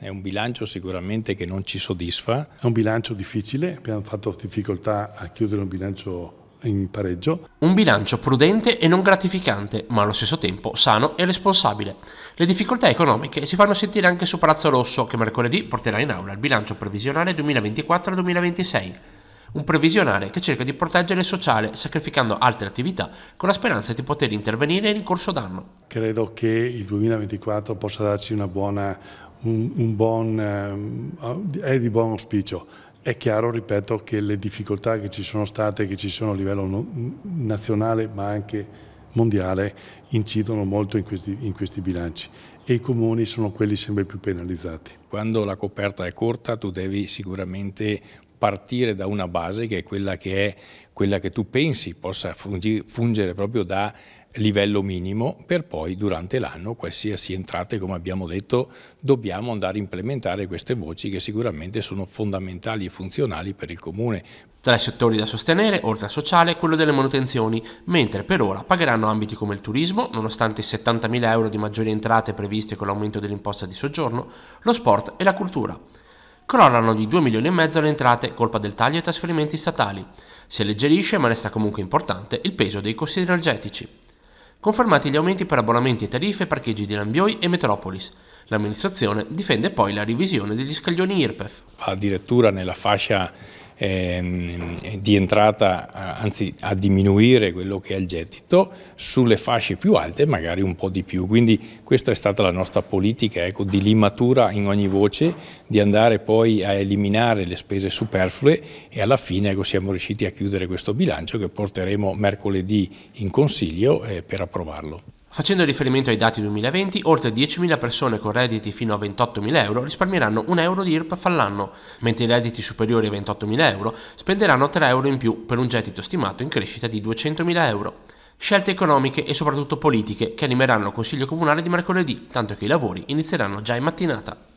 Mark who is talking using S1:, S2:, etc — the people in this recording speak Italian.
S1: È un bilancio sicuramente che non ci soddisfa. È un bilancio difficile, abbiamo fatto
S2: difficoltà a chiudere un bilancio in pareggio. Un bilancio prudente e non gratificante, ma allo stesso tempo sano e responsabile. Le difficoltà economiche si fanno sentire anche su Palazzo Rosso, che mercoledì porterà in aula il bilancio previsionale 2024-2026. Un previsionale che cerca di proteggere il sociale, sacrificando altre attività, con la speranza di poter intervenire in corso d'anno.
S3: Credo che il 2024 possa darci una buona un, un buon, ehm, è di buon auspicio. È chiaro, ripeto, che le difficoltà che ci sono state, che ci sono a livello nazionale ma anche mondiale, incidono molto in questi, in questi bilanci e i comuni sono quelli sempre più
S1: penalizzati. Quando la coperta è corta tu devi sicuramente partire da una base che è quella che, è, quella che tu pensi possa fungere proprio da livello minimo per poi durante l'anno qualsiasi entrate come abbiamo detto dobbiamo andare a implementare queste voci che sicuramente sono fondamentali e funzionali per il comune.
S2: Tra i settori da sostenere, oltre al sociale, quello delle manutenzioni, mentre per ora pagheranno ambiti come il turismo, nonostante i 70.000 euro di maggiori entrate previste con l'aumento dell'imposta di soggiorno, lo sport e la cultura. Crollano di 2 milioni e mezzo le entrate, colpa del taglio ai trasferimenti statali. Si alleggerisce, ma resta comunque importante, il peso dei costi energetici. Confermati gli aumenti per abbonamenti e tariffe parcheggi di Lambioi e Metropolis. L'amministrazione difende poi la revisione degli scaglioni IRPEF.
S1: Addirittura nella fascia ehm, di entrata, anzi a diminuire quello che è il gettito, sulle fasce più alte magari un po' di più. Quindi questa è stata la nostra politica ecco, di limatura in ogni voce, di andare poi a eliminare le spese superflue e alla fine ecco, siamo riusciti a chiudere questo bilancio che porteremo mercoledì in Consiglio eh, per
S2: approvarlo. Facendo riferimento ai dati 2020, oltre 10.000 persone con redditi fino a 28.000 euro risparmieranno 1 euro di IRPEF all'anno, mentre i redditi superiori ai 28.000 euro spenderanno 3 euro in più per un gettito stimato in crescita di 200.000 euro. Scelte economiche e soprattutto politiche che animeranno il Consiglio Comunale di mercoledì, tanto che i lavori inizieranno già in mattinata.